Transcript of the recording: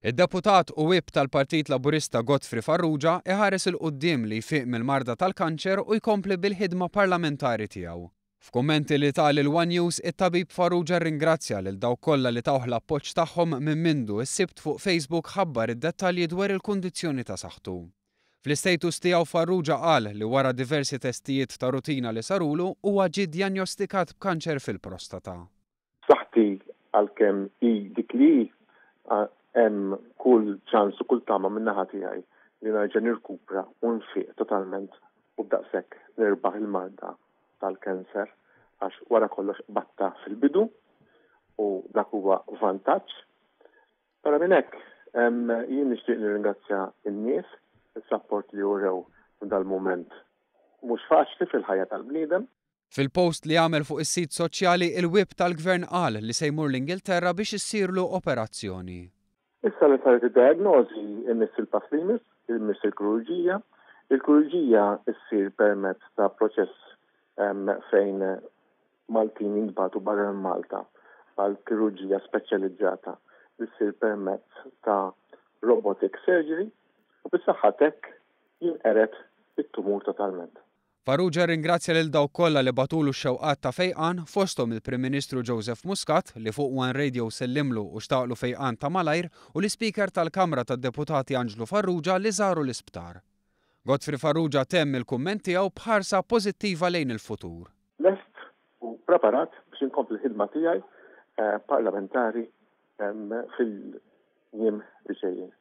Id-deputat u wib tal-Partit Laburista Godfrey Farrugia iħares il-qoddim li fiq mill-marda tal-kanċer u jkompli bil-ħidma parlamentari tiegħu. F'kummenti li tal il one News, it-tabib Farrugia ringrazzja lil daw kollha li tawħ l-appoġġ tagħhom minn mindu s-sibt fuq Facebook ħabbar id-dettalji dwar il-kundizzjoni ta' saħħtu. Fl-istatus tiegħu Farrugia qal li wara diversi testijiet ta' rutina li sarulu huwa ġi djanjostikat b'kanċer fil-prostata. Saħti għalkemm i dik li hemm kull ċans u kull tama minn naħa tiegħi li nerġa' nirkupra u nfiq totalment u b'daqshekk nirbaħ il-marda tal-kanser għax wara kollox batta fil-bidu u dak huwa vantaġġ. Para minn hekk jien nixtieq nirringrazzja in nies il rapport li urew dal-mument mhux faċli fil-ħajja tal-bniedem, Fil-post li għamel fuq is-sit soċjali il-wib tal-gvern qal li se jmur l-Ingilterra biex issirlu operazzjoni. Issa li saret id-diagnozi immiss il-paslimis, immiss il-kirurġija, il-kirurġija issir permezz ta' proċess fejn Maltin jinbatu barra Malta għal kirurġija speċjalizzata li ssir permezz ta' robotic surgery u bis-saħħatek jinqeret it-tumur totalment. Farrugia ringrazzja lil daw kollha li batulu xewqat ta' fejqan fostom il-Prim Ministru Joseph Muscat li fuq One Radio sellimlu u xtaqlu fejqan ta' malajr u l-Speaker tal-Kamra tad-Deputati Anġlu Farrugia li żaru l-isptar. Godfri Farrugia temm il kummenti għaw bħarsa pożittiva lejn il-futur. Lest u preparat biex inkompli l-ħidma tiegħi eh, parlamentari fil-jiem li